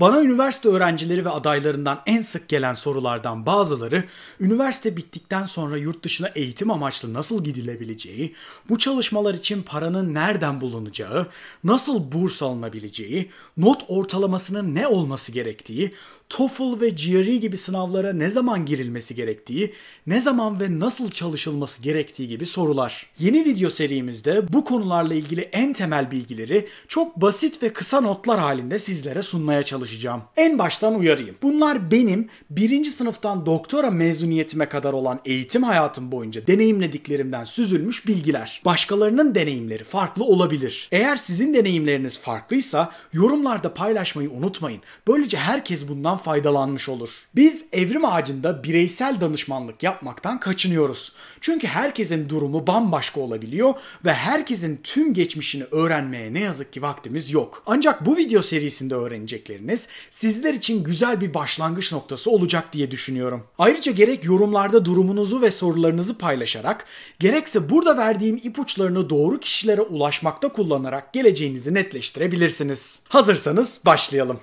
Bana üniversite öğrencileri ve adaylarından en sık gelen sorulardan bazıları üniversite bittikten sonra yurt dışına eğitim amaçlı nasıl gidilebileceği, bu çalışmalar için paranın nereden bulunacağı, nasıl burs alınabileceği, not ortalamasının ne olması gerektiği, TOEFL ve GRE gibi sınavlara ne zaman girilmesi gerektiği, ne zaman ve nasıl çalışılması gerektiği gibi sorular. Yeni video serimizde bu konularla ilgili en temel bilgileri çok basit ve kısa notlar halinde sizlere sunmaya çalışacağım çalışacağım. En baştan uyarayım. Bunlar benim birinci sınıftan doktora mezuniyetime kadar olan eğitim hayatım boyunca deneyimlediklerimden süzülmüş bilgiler. Başkalarının deneyimleri farklı olabilir. Eğer sizin deneyimleriniz farklıysa yorumlarda paylaşmayı unutmayın. Böylece herkes bundan faydalanmış olur. Biz evrim ağacında bireysel danışmanlık yapmaktan kaçınıyoruz. Çünkü herkesin durumu bambaşka olabiliyor ve herkesin tüm geçmişini öğrenmeye ne yazık ki vaktimiz yok. Ancak bu video serisinde öğrenecekleriniz dinlemeniz sizler için güzel bir başlangıç noktası olacak diye düşünüyorum. Ayrıca gerek yorumlarda durumunuzu ve sorularınızı paylaşarak, gerekse burada verdiğim ipuçlarını doğru kişilere ulaşmakta kullanarak geleceğinizi netleştirebilirsiniz. Hazırsanız başlayalım.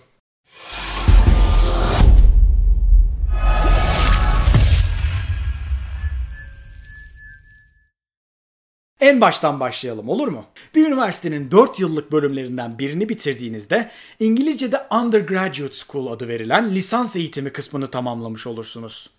En baştan başlayalım olur mu? Bir üniversitenin 4 yıllık bölümlerinden birini bitirdiğinizde İngilizce'de undergraduate school adı verilen lisans eğitimi kısmını tamamlamış olursunuz.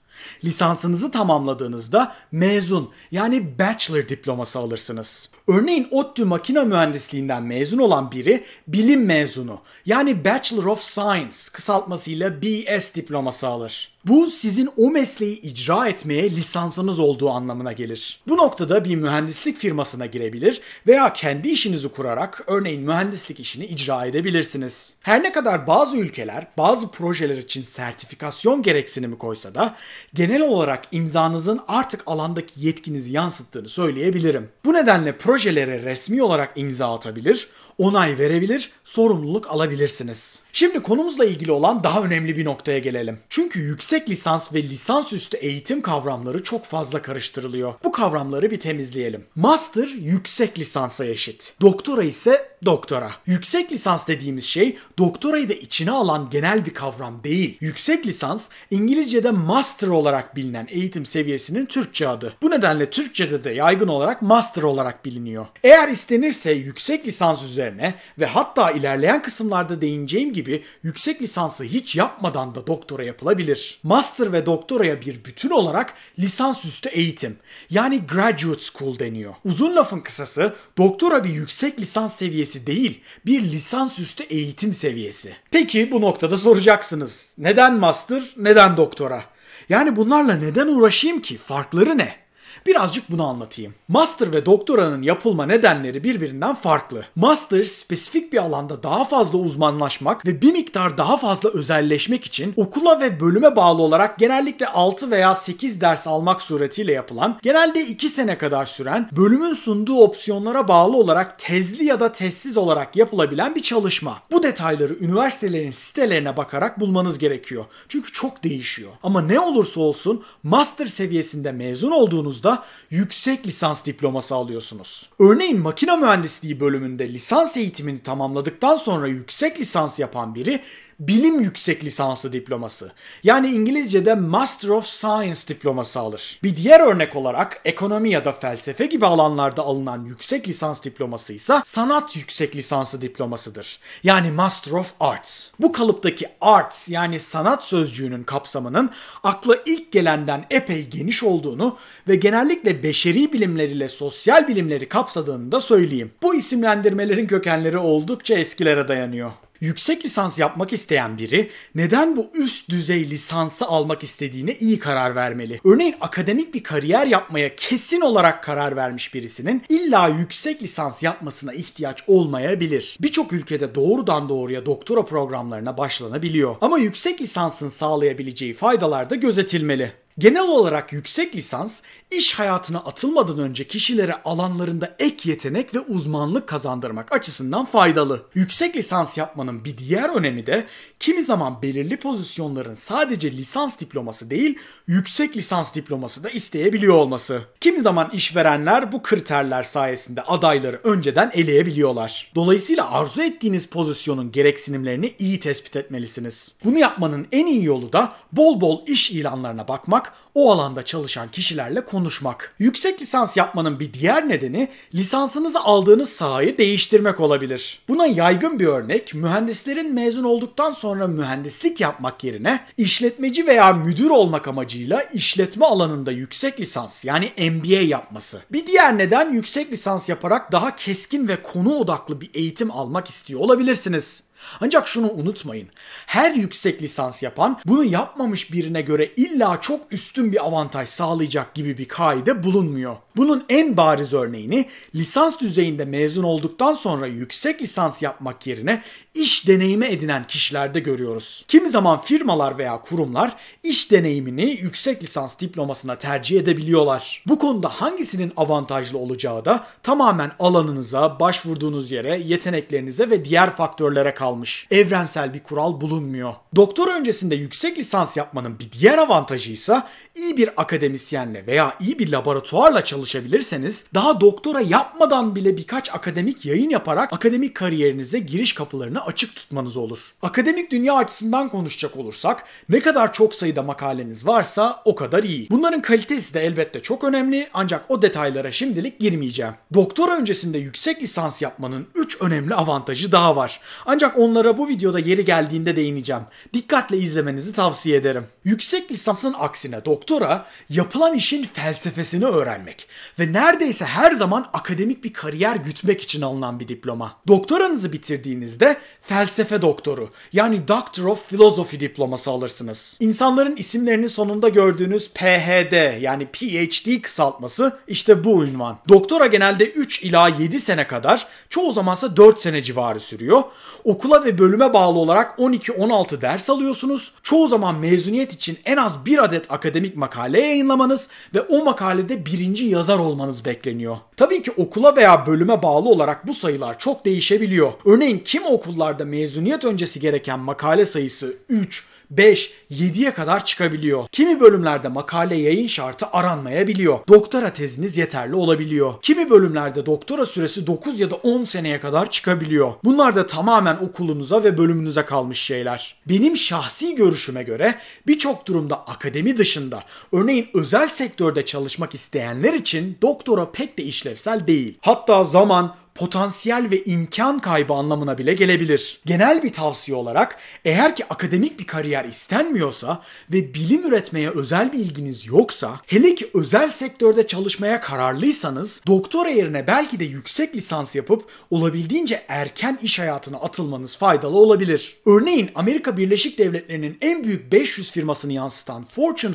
Lisansınızı tamamladığınızda mezun yani bachelor diploması alırsınız. Örneğin ODTÜ makine mühendisliğinden mezun olan biri bilim mezunu yani Bachelor of Science kısaltmasıyla BS diploması alır. Bu sizin o mesleği icra etmeye lisansınız olduğu anlamına gelir. Bu noktada bir mühendislik firmasına girebilir veya kendi işinizi kurarak örneğin mühendislik işini icra edebilirsiniz. Her ne kadar bazı ülkeler bazı projeler için sertifikasyon gereksinimi koysa da genel olarak imzanızın artık alandaki yetkinizi yansıttığını söyleyebilirim. Bu nedenle projelere resmi olarak imza atabilir, onay verebilir, sorumluluk alabilirsiniz. Şimdi konumuzla ilgili olan daha önemli bir noktaya gelelim. Çünkü yüksek lisans ve lisansüstü eğitim kavramları çok fazla karıştırılıyor. Bu kavramları bir temizleyelim. Master yüksek lisansa eşit. Doktora ise doktora. Yüksek lisans dediğimiz şey doktorayı da içine alan genel bir kavram değil. Yüksek lisans İngilizce'de master olarak bilinen eğitim seviyesinin Türkçe adı. Bu nedenle Türkçe'de de yaygın olarak master olarak biliniyor. Eğer istenirse yüksek lisans üzerine bölümlerine ve hatta ilerleyen kısımlarda değineceğim gibi yüksek lisansı hiç yapmadan da doktora yapılabilir. Master ve doktoraya bir bütün olarak lisansüstü eğitim yani graduate school deniyor. Uzun lafın kısası doktora bir yüksek lisans seviyesi değil bir lisansüstü eğitim seviyesi. Peki bu noktada soracaksınız neden master neden doktora? Yani bunlarla neden uğraşayım ki? Farkları ne? birazcık bunu anlatayım. Master ve doktoranın yapılma nedenleri birbirinden farklı. Master spesifik bir alanda daha fazla uzmanlaşmak ve bir miktar daha fazla özelleşmek için okula ve bölüme bağlı olarak genellikle 6 veya 8 ders almak suretiyle yapılan, genelde 2 sene kadar süren, bölümün sunduğu opsiyonlara bağlı olarak tezli ya da tezsiz olarak yapılabilen bir çalışma. Bu detayları üniversitelerin sitelerine bakarak bulmanız gerekiyor. Çünkü çok değişiyor. Ama ne olursa olsun master seviyesinde mezun olduğunuzda yüksek lisans diploması alıyorsunuz. Örneğin makine mühendisliği bölümünde lisans eğitimini tamamladıktan sonra yüksek lisans yapan biri bilim yüksek lisansı diploması. Yani İngilizce'de Master of Science diploması alır. Bir diğer örnek olarak ekonomi ya da felsefe gibi alanlarda alınan yüksek lisans diploması ise sanat yüksek lisansı diplomasıdır. Yani Master of Arts. Bu kalıptaki arts yani sanat sözcüğünün kapsamının akla ilk gelenden epey geniş olduğunu ve genellikle beşeri bilimler ile sosyal bilimleri kapsadığını da söyleyeyim. Bu isimlendirmelerin kökenleri oldukça eskilere dayanıyor. Yüksek lisans yapmak isteyen biri neden bu üst düzey lisansı almak istediğine iyi karar vermeli. Örneğin akademik bir kariyer yapmaya kesin olarak karar vermiş birisinin illa yüksek lisans yapmasına ihtiyaç olmayabilir. Birçok ülkede doğrudan doğruya doktora programlarına başlanabiliyor. Ama yüksek lisansın sağlayabileceği faydalar da gözetilmeli. Genel olarak yüksek lisans iş hayatına atılmadan önce kişilere alanlarında ek yetenek ve uzmanlık kazandırmak açısından faydalı. Yüksek lisans yapmanın bir diğer önemi de kimi zaman belirli pozisyonların sadece lisans diploması değil yüksek lisans diploması da isteyebiliyor olması. Kimi zaman işverenler bu kriterler sayesinde adayları önceden eleyebiliyorlar. Dolayısıyla arzu ettiğiniz pozisyonun gereksinimlerini iyi tespit etmelisiniz. Bunu yapmanın en iyi yolu da bol bol iş ilanlarına bakmak bulmak, o alanda çalışan kişilerle konuşmak. Yüksek lisans yapmanın bir diğer nedeni lisansınızı aldığınız sahayı değiştirmek olabilir. Buna yaygın bir örnek mühendislerin mezun olduktan sonra mühendislik yapmak yerine işletmeci veya müdür olmak amacıyla işletme alanında yüksek lisans yani MBA yapması. Bir diğer neden yüksek lisans yaparak daha keskin ve konu odaklı bir eğitim almak istiyor olabilirsiniz. Ancak şunu unutmayın. Her yüksek lisans yapan bunu yapmamış birine göre illa çok üstün bir avantaj sağlayacak gibi bir kaide bulunmuyor. Bunun en bariz örneğini lisans düzeyinde mezun olduktan sonra yüksek lisans yapmak yerine iş deneyimi edinen kişilerde görüyoruz. Kimi zaman firmalar veya kurumlar iş deneyimini yüksek lisans diplomasına tercih edebiliyorlar. Bu konuda hangisinin avantajlı olacağı da tamamen alanınıza, başvurduğunuz yere, yeteneklerinize ve diğer faktörlere kalmış. Evrensel bir kural bulunmuyor. Doktor öncesinde yüksek lisans yapmanın bir diğer avantajı ise iyi bir akademisyenle veya iyi bir laboratuvarla çalışabilirseniz daha doktora yapmadan bile birkaç akademik yayın yaparak akademik kariyerinize giriş kapılarını açık tutmanız olur. Akademik dünya açısından konuşacak olursak ne kadar çok sayıda makaleniz varsa o kadar iyi. Bunların kalitesi de elbette çok önemli ancak o detaylara şimdilik girmeyeceğim. Doktora öncesinde yüksek lisans yapmanın 3 önemli avantajı daha var. Ancak onlara bu videoda yeri geldiğinde değineceğim. Dikkatle izlemenizi tavsiye ederim. Yüksek lisansın aksine doktora yapılan işin felsefesini öğrenmek ve neredeyse her zaman akademik bir kariyer gütmek için alınan bir diploma. Doktoranızı bitirdiğinizde felsefe doktoru yani Doctor of Philosophy diploması alırsınız. İnsanların isimlerinin sonunda gördüğünüz PHD yani PhD kısaltması işte bu ünvan. Doktora genelde 3 ila 7 sene kadar çoğu zamansa 4 sene civarı sürüyor. Okula ve bölüme bağlı olarak 12-16 ders alıyorsunuz. Çoğu zaman mezuniyet için en az bir adet akademik makale yayınlamanız ve o makalede birinci yazar olmanız bekleniyor. Tabii ki okula veya bölüme bağlı olarak bu sayılar çok değişebiliyor. Örneğin kim okullar yıllarda mezuniyet öncesi gereken makale sayısı 3, 5, 7'ye kadar çıkabiliyor. Kimi bölümlerde makale yayın şartı aranmayabiliyor. Doktora teziniz yeterli olabiliyor. Kimi bölümlerde doktora süresi 9 ya da 10 seneye kadar çıkabiliyor. Bunlar da tamamen okulunuza ve bölümünüze kalmış şeyler. Benim şahsi görüşüme göre birçok durumda akademi dışında örneğin özel sektörde çalışmak isteyenler için doktora pek de işlevsel değil. Hatta zaman potansiyel ve imkan kaybı anlamına bile gelebilir. Genel bir tavsiye olarak eğer ki akademik bir kariyer istenmiyorsa ve bilim üretmeye özel bir ilginiz yoksa, hele ki özel sektörde çalışmaya kararlıysanız, doktora yerine belki de yüksek lisans yapıp olabildiğince erken iş hayatına atılmanız faydalı olabilir. Örneğin Amerika Birleşik Devletleri'nin en büyük 500 firmasını yansıtan Fortune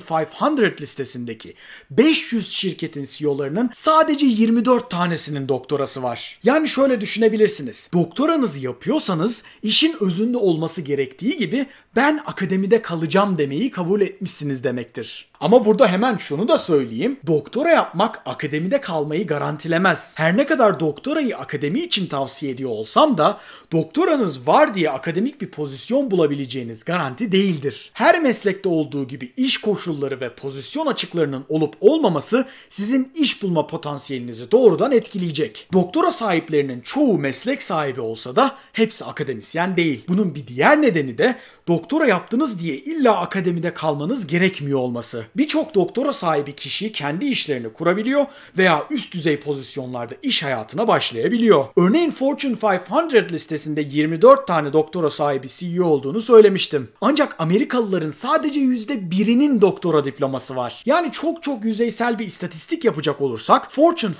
500 listesindeki 500 şirketin CEO'larının sadece 24 tanesinin doktorası var. Yani yani şöyle düşünebilirsiniz. Doktoranızı yapıyorsanız işin özünde olması gerektiği gibi ben akademide kalacağım demeyi kabul etmişsiniz demektir. Ama burada hemen şunu da söyleyeyim. Doktora yapmak akademide kalmayı garantilemez. Her ne kadar doktorayı akademi için tavsiye ediyor olsam da doktoranız var diye akademik bir pozisyon bulabileceğiniz garanti değildir. Her meslekte olduğu gibi iş koşulları ve pozisyon açıklarının olup olmaması sizin iş bulma potansiyelinizi doğrudan etkileyecek. Doktora sahibi sahiplerinin çoğu meslek sahibi olsa da hepsi akademisyen değil. Bunun bir diğer nedeni de doktora yaptınız diye illa akademide kalmanız gerekmiyor olması. Birçok doktora sahibi kişi kendi işlerini kurabiliyor veya üst düzey pozisyonlarda iş hayatına başlayabiliyor. Örneğin Fortune 500 listesinde 24 tane doktora sahibi CEO olduğunu söylemiştim. Ancak Amerikalıların sadece %1'inin doktora diploması var. Yani çok çok yüzeysel bir istatistik yapacak olursak Fortune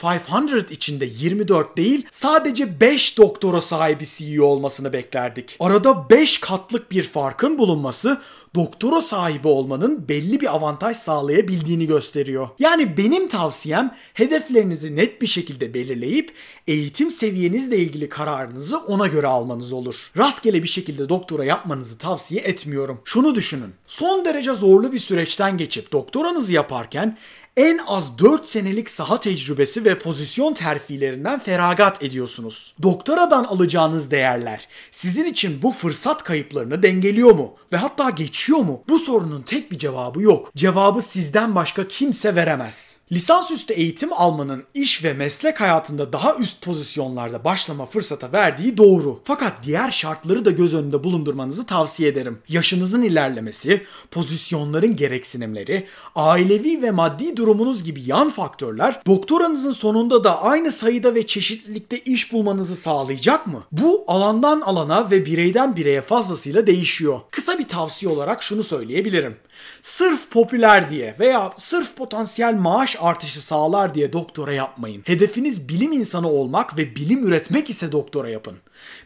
500 içinde 24 değil sadece 5 doktora sahibi CEO olmasını beklerdik. Arada 5 katlık bir farkın bulunması doktora sahibi olmanın belli bir avantaj sağlayabildiğini gösteriyor. Yani benim tavsiyem hedeflerinizi net bir şekilde belirleyip eğitim seviyenizle ilgili kararınızı ona göre almanız olur. Rastgele bir şekilde doktora yapmanızı tavsiye etmiyorum. Şunu düşünün. Son derece zorlu bir süreçten geçip doktoranızı yaparken en az 4 senelik saha tecrübesi ve pozisyon terfilerinden feragat ediyorsunuz. Doktoradan alacağınız değerler sizin için bu fırsat kayıplarını dengeliyor mu ve hatta geçiyor mu? Bu sorunun tek bir cevabı yok. Cevabı sizden başka kimse veremez. Lisansüstü eğitim almanın iş ve meslek hayatında daha üst pozisyonlarda başlama fırsata verdiği doğru. Fakat diğer şartları da göz önünde bulundurmanızı tavsiye ederim. Yaşınızın ilerlemesi, pozisyonların gereksinimleri, ailevi ve maddi durumunuz gibi yan faktörler doktoranızın sonunda da aynı sayıda ve çeşitlilikte iş bulmanızı sağlayacak mı? Bu alandan alana ve bireyden bireye fazlasıyla değişiyor. Kısa bir tavsiye olarak şunu söyleyebilirim. Sırf popüler diye veya sırf potansiyel maaş artışı sağlar diye doktora yapmayın. Hedefiniz bilim insanı olmak ve bilim üretmek ise doktora yapın.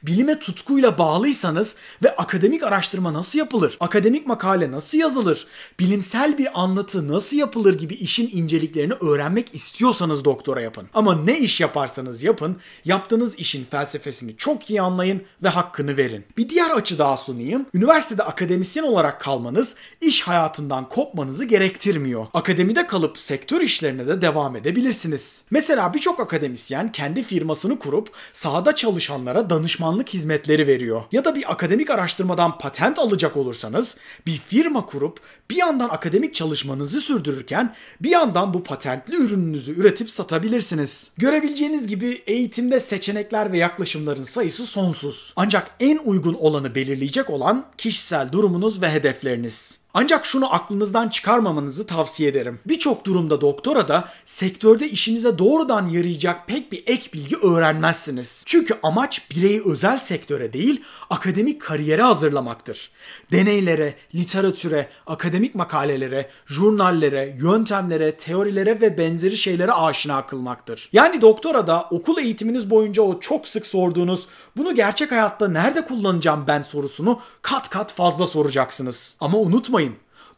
Bilime tutkuyla bağlıysanız ve akademik araştırma nasıl yapılır? Akademik makale nasıl yazılır? Bilimsel bir anlatı nasıl yapılır gibi işin inceliklerini öğrenmek istiyorsanız doktora yapın. Ama ne iş yaparsanız yapın, yaptığınız işin felsefesini çok iyi anlayın ve hakkını verin. Bir diğer açı daha sunayım. Üniversitede akademisyen olarak kalmanız iş hayatından kopmanızı gerektirmiyor. Akademide kalıp sektör işlerine de devam edebilirsiniz. Mesela birçok akademisyen kendi firmasını kurup sahada çalışanlara danışmanlık danışmanlık hizmetleri veriyor. Ya da bir akademik araştırmadan patent alacak olursanız bir firma kurup bir yandan akademik çalışmanızı sürdürürken bir yandan bu patentli ürününüzü üretip satabilirsiniz. Görebileceğiniz gibi eğitimde seçenekler ve yaklaşımların sayısı sonsuz. Ancak en uygun olanı belirleyecek olan kişisel durumunuz ve hedefleriniz. Ancak şunu aklınızdan çıkarmamanızı tavsiye ederim. Birçok durumda doktora da sektörde işinize doğrudan yarayacak pek bir ek bilgi öğrenmezsiniz. Çünkü amaç bireyi özel sektöre değil, akademik kariyere hazırlamaktır. Deneylere, literatüre, akademik makalelere, jurnallere, yöntemlere, teorilere ve benzeri şeylere aşina kılmaktır. Yani doktora da okul eğitiminiz boyunca o çok sık sorduğunuz bunu gerçek hayatta nerede kullanacağım ben sorusunu kat kat fazla soracaksınız. Ama unutmayın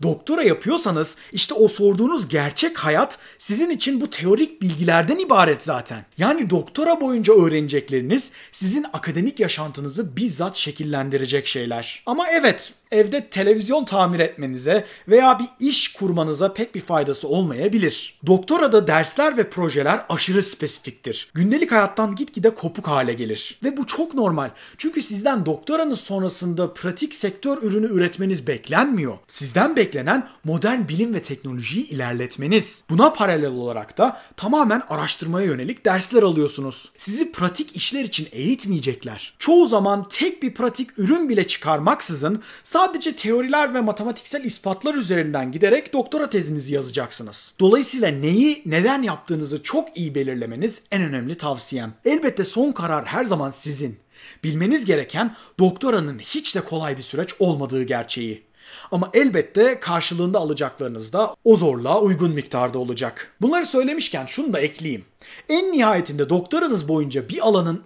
doktora yapıyorsanız işte o sorduğunuz gerçek hayat sizin için bu teorik bilgilerden ibaret zaten. Yani doktora boyunca öğrenecekleriniz sizin akademik yaşantınızı bizzat şekillendirecek şeyler. Ama evet evde televizyon tamir etmenize veya bir iş kurmanıza pek bir faydası olmayabilir. Doktorada dersler ve projeler aşırı spesifiktir. Gündelik hayattan gitgide kopuk hale gelir. Ve bu çok normal. Çünkü sizden doktoranız sonrasında pratik sektör ürünü üretmeniz beklenmiyor. Sizden beklenmiyor beklenen modern bilim ve teknolojiyi ilerletmeniz. Buna paralel olarak da tamamen araştırmaya yönelik dersler alıyorsunuz. Sizi pratik işler için eğitmeyecekler. Çoğu zaman tek bir pratik ürün bile çıkarmaksızın sadece teoriler ve matematiksel ispatlar üzerinden giderek doktora tezinizi yazacaksınız. Dolayısıyla neyi neden yaptığınızı çok iyi belirlemeniz en önemli tavsiyem. Elbette son karar her zaman sizin. Bilmeniz gereken doktoranın hiç de kolay bir süreç olmadığı gerçeği. Ama elbette karşılığında alacaklarınız da o zorluğa uygun miktarda olacak. Bunları söylemişken şunu da ekleyeyim. En nihayetinde doktoranız boyunca bir alanın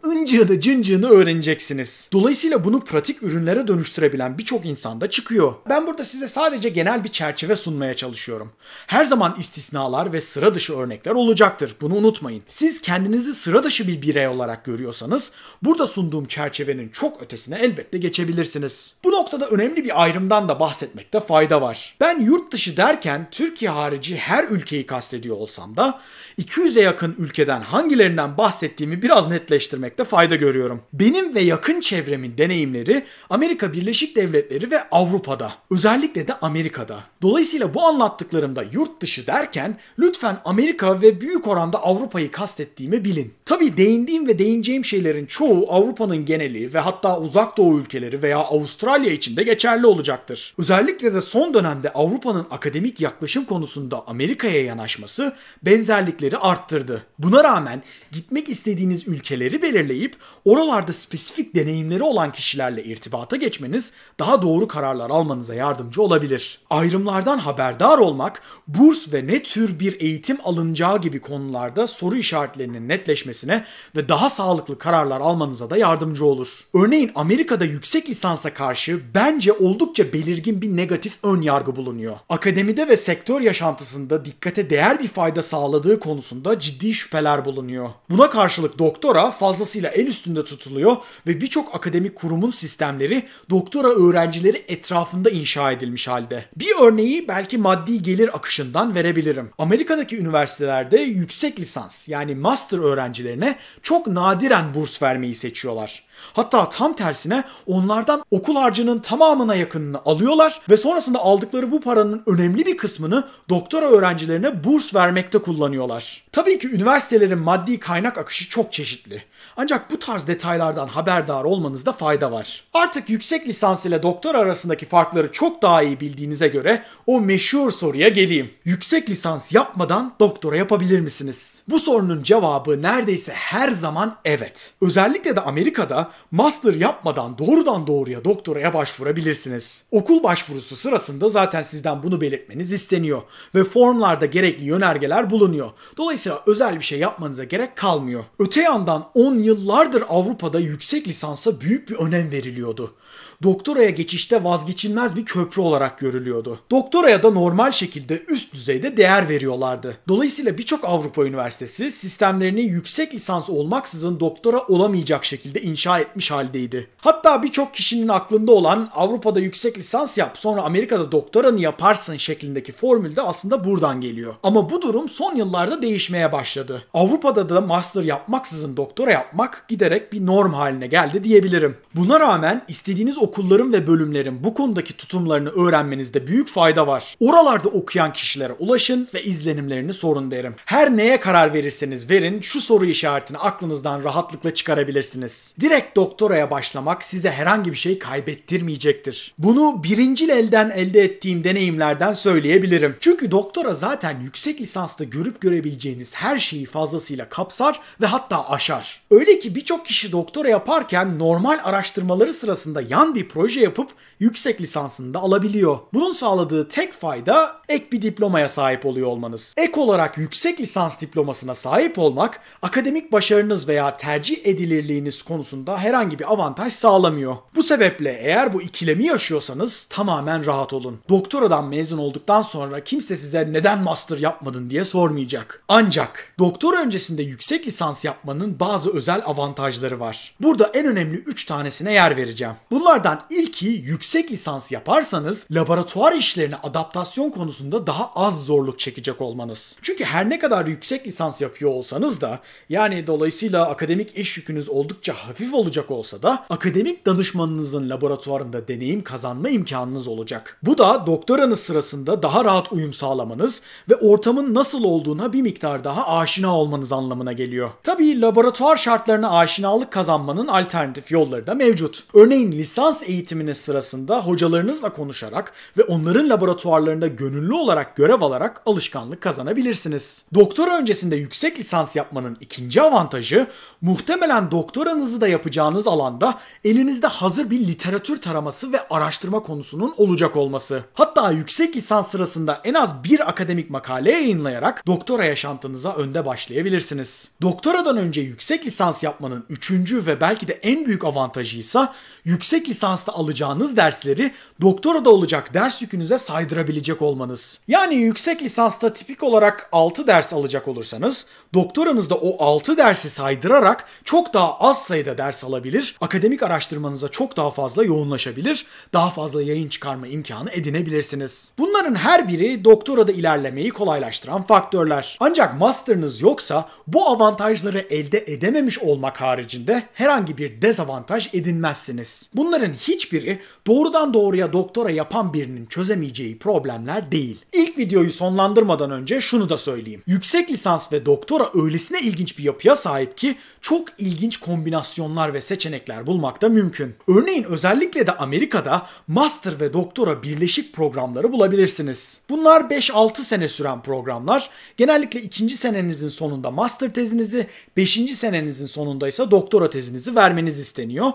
da cıncığını öğreneceksiniz. Dolayısıyla bunu pratik ürünlere dönüştürebilen birçok insanda çıkıyor. Ben burada size sadece genel bir çerçeve sunmaya çalışıyorum. Her zaman istisnalar ve sıra dışı örnekler olacaktır. Bunu unutmayın. Siz kendinizi sıra dışı bir birey olarak görüyorsanız burada sunduğum çerçevenin çok ötesine elbette geçebilirsiniz. Bu noktada önemli bir ayrımdan da bahsetmekte fayda var. Ben yurt dışı derken Türkiye harici her ülkeyi kastediyor olsam da 200'e yakın ülkeden hangilerinden bahsettiğimi biraz netleştirmekte fayda görüyorum. Benim ve yakın çevremin deneyimleri Amerika Birleşik Devletleri ve Avrupa'da. Özellikle de Amerika'da. Dolayısıyla bu anlattıklarımda yurt dışı derken lütfen Amerika ve büyük oranda Avrupa'yı kastettiğimi bilin. Tabi değindiğim ve değineceğim şeylerin çoğu Avrupa'nın geneli ve hatta uzak doğu ülkeleri veya Avustralya için de geçerli olacaktır. Özellikle de son dönemde Avrupa'nın akademik yaklaşım konusunda Amerika'ya yanaşması benzerlikleri arttırdı. Buna rağmen gitmek istediğiniz ülkeleri belirleyip oralarda spesifik deneyimleri olan kişilerle irtibata geçmeniz daha doğru kararlar almanıza yardımcı olabilir. Ayrımlardan haberdar olmak, burs ve ne tür bir eğitim alınacağı gibi konularda soru işaretlerinin netleşmesine ve daha sağlıklı kararlar almanıza da yardımcı olur. Örneğin Amerika'da yüksek lisansa karşı bence oldukça belirgin bir negatif ön yargı bulunuyor. Akademide ve sektör yaşantısında dikkate değer bir fayda sağladığı konusunda ciddi şüphe şüpheler bulunuyor. Buna karşılık doktora fazlasıyla el üstünde tutuluyor ve birçok akademik kurumun sistemleri doktora öğrencileri etrafında inşa edilmiş halde. Bir örneği belki maddi gelir akışından verebilirim. Amerika'daki üniversitelerde yüksek lisans yani master öğrencilerine çok nadiren burs vermeyi seçiyorlar. Hatta tam tersine onlardan okul harcının tamamına yakınını alıyorlar ve sonrasında aldıkları bu paranın önemli bir kısmını doktora öğrencilerine burs vermekte kullanıyorlar. Tabii ki üniversitelerin maddi kaynak akışı çok çeşitli. Ancak bu tarz detaylardan haberdar olmanızda fayda var. Artık yüksek lisans ile doktor arasındaki farkları çok daha iyi bildiğinize göre o meşhur soruya geleyim. Yüksek lisans yapmadan doktora yapabilir misiniz? Bu sorunun cevabı neredeyse her zaman evet. Özellikle de Amerika'da master yapmadan doğrudan doğruya doktoraya başvurabilirsiniz. Okul başvurusu sırasında zaten sizden bunu belirtmeniz isteniyor ve formlarda gerekli yönergeler bulunuyor. Dolayısıyla özel bir şey yapmanıza gerek kalmıyor. Öte yandan 10 yıllardır Avrupa'da yüksek lisansa büyük bir önem veriliyordu doktoraya geçişte vazgeçilmez bir köprü olarak görülüyordu. Doktoraya da normal şekilde üst düzeyde değer veriyorlardı. Dolayısıyla birçok Avrupa üniversitesi sistemlerini yüksek lisans olmaksızın doktora olamayacak şekilde inşa etmiş haldeydi. Hatta birçok kişinin aklında olan Avrupa'da yüksek lisans yap sonra Amerika'da doktoranı yaparsın şeklindeki formül de aslında buradan geliyor. Ama bu durum son yıllarda değişmeye başladı. Avrupa'da da master yapmaksızın doktora yapmak giderek bir norm haline geldi diyebilirim. Buna rağmen istediğiniz okul okulların ve bölümlerin bu konudaki tutumlarını öğrenmenizde büyük fayda var. Oralarda okuyan kişilere ulaşın ve izlenimlerini sorun derim. Her neye karar verirseniz verin şu soru işaretini aklınızdan rahatlıkla çıkarabilirsiniz. Direkt doktoraya başlamak size herhangi bir şey kaybettirmeyecektir. Bunu birincil elden elde ettiğim deneyimlerden söyleyebilirim. Çünkü doktora zaten yüksek lisansta görüp görebileceğiniz her şeyi fazlasıyla kapsar ve hatta aşar. Öyle ki birçok kişi doktora yaparken normal araştırmaları sırasında yan bir bir proje yapıp yüksek lisansını da alabiliyor. Bunun sağladığı tek fayda ek bir diplomaya sahip oluyor olmanız. Ek olarak yüksek lisans diplomasına sahip olmak akademik başarınız veya tercih edilirliğiniz konusunda herhangi bir avantaj sağlamıyor. Bu sebeple eğer bu ikilemi yaşıyorsanız tamamen rahat olun. Doktoradan mezun olduktan sonra kimse size neden master yapmadın diye sormayacak. Ancak doktor öncesinde yüksek lisans yapmanın bazı özel avantajları var. Burada en önemli 3 tanesine yer vereceğim. Bunlar Bunlardan ilki yüksek lisans yaparsanız laboratuvar işlerine adaptasyon konusunda daha az zorluk çekecek olmanız. Çünkü her ne kadar yüksek lisans yapıyor olsanız da yani dolayısıyla akademik iş yükünüz oldukça hafif olacak olsa da akademik danışmanınızın laboratuvarında deneyim kazanma imkanınız olacak. Bu da doktoranız sırasında daha rahat uyum sağlamanız ve ortamın nasıl olduğuna bir miktar daha aşina olmanız anlamına geliyor. Tabii laboratuvar şartlarına aşinalık kazanmanın alternatif yolları da mevcut. Örneğin lisans dans eğitiminiz sırasında hocalarınızla konuşarak ve onların laboratuvarlarında gönüllü olarak görev alarak alışkanlık kazanabilirsiniz. Doktora öncesinde yüksek lisans yapmanın ikinci avantajı muhtemelen doktoranızı da yapacağınız alanda elinizde hazır bir literatür taraması ve araştırma konusunun olacak olması. Hatta yüksek lisans sırasında en az bir akademik makale yayınlayarak doktora yaşantınıza önde başlayabilirsiniz. Doktoradan önce yüksek lisans yapmanın üçüncü ve belki de en büyük avantajı ise yüksek lisans lisansta alacağınız dersleri doktora da olacak ders yükünüze saydırabilecek olmanız. Yani yüksek lisansta tipik olarak 6 ders alacak olursanız doktoranızda o 6 dersi saydırarak çok daha az sayıda ders alabilir, akademik araştırmanıza çok daha fazla yoğunlaşabilir, daha fazla yayın çıkarma imkanı edinebilirsiniz. Bunların her biri doktorada ilerlemeyi kolaylaştıran faktörler. Ancak master'ınız yoksa bu avantajları elde edememiş olmak haricinde herhangi bir dezavantaj edinmezsiniz. Bunların Bunların hiçbiri doğrudan doğruya doktora yapan birinin çözemeyeceği problemler değil. İlk videoyu sonlandırmadan önce şunu da söyleyeyim. Yüksek lisans ve doktora öylesine ilginç bir yapıya sahip ki çok ilginç kombinasyonlar ve seçenekler bulmak da mümkün. Örneğin özellikle de Amerika'da master ve doktora birleşik programları bulabilirsiniz. Bunlar 5-6 sene süren programlar. Genellikle ikinci senenizin sonunda master tezinizi, beşinci senenizin sonunda ise doktora tezinizi vermeniz isteniyor.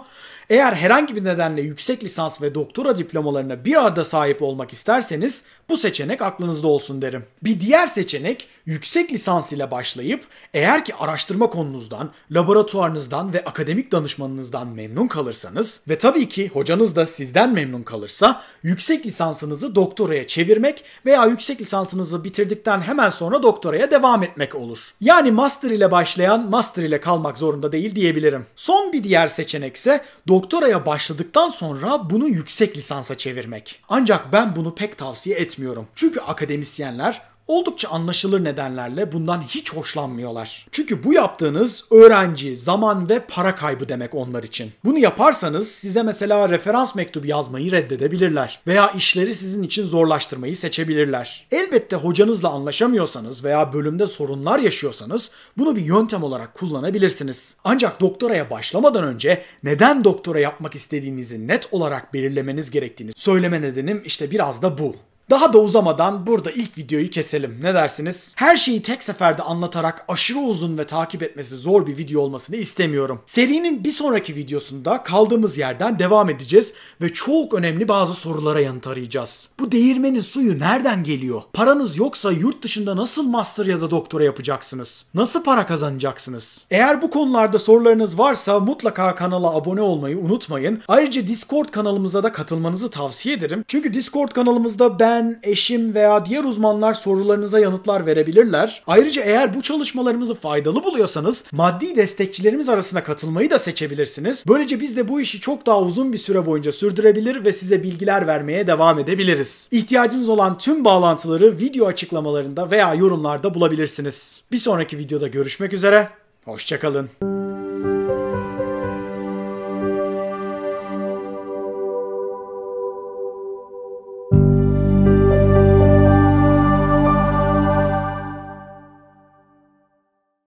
Eğer herhangi bir nedenle yüksek lisans ve doktora diplomalarına bir arada sahip olmak isterseniz bu seçenek aklınızda olsun derim. Bir diğer seçenek yüksek lisans ile başlayıp eğer ki araştırma konunuzdan, laboratuvarınızdan ve akademik danışmanınızdan memnun kalırsanız ve tabii ki hocanız da sizden memnun kalırsa yüksek lisansınızı doktoraya çevirmek veya yüksek lisansınızı bitirdikten hemen sonra doktoraya devam etmek olur. Yani master ile başlayan master ile kalmak zorunda değil diyebilirim. Son bir diğer seçenek ise doktora doktoraya başladıktan sonra bunu yüksek lisansa çevirmek. Ancak ben bunu pek tavsiye etmiyorum. Çünkü akademisyenler oldukça anlaşılır nedenlerle bundan hiç hoşlanmıyorlar. Çünkü bu yaptığınız öğrenci, zaman ve para kaybı demek onlar için. Bunu yaparsanız size mesela referans mektubu yazmayı reddedebilirler veya işleri sizin için zorlaştırmayı seçebilirler. Elbette hocanızla anlaşamıyorsanız veya bölümde sorunlar yaşıyorsanız bunu bir yöntem olarak kullanabilirsiniz. Ancak doktoraya başlamadan önce neden doktora yapmak istediğinizi net olarak belirlemeniz gerektiğini söyleme nedenim işte biraz da bu. Daha da uzamadan burada ilk videoyu keselim. Ne dersiniz? Her şeyi tek seferde anlatarak aşırı uzun ve takip etmesi zor bir video olmasını istemiyorum. Serinin bir sonraki videosunda kaldığımız yerden devam edeceğiz ve çok önemli bazı sorulara yanıt arayacağız. Bu değirmenin suyu nereden geliyor? Paranız yoksa yurt dışında nasıl master ya da doktora yapacaksınız? Nasıl para kazanacaksınız? Eğer bu konularda sorularınız varsa mutlaka kanala abone olmayı unutmayın. Ayrıca Discord kanalımıza da katılmanızı tavsiye ederim. Çünkü Discord kanalımızda ben ben, eşim veya diğer uzmanlar sorularınıza yanıtlar verebilirler. Ayrıca eğer bu çalışmalarımızı faydalı buluyorsanız maddi destekçilerimiz arasına katılmayı da seçebilirsiniz. Böylece biz de bu işi çok daha uzun bir süre boyunca sürdürebilir ve size bilgiler vermeye devam edebiliriz. İhtiyacınız olan tüm bağlantıları video açıklamalarında veya yorumlarda bulabilirsiniz. Bir sonraki videoda görüşmek üzere. Hoşçakalın.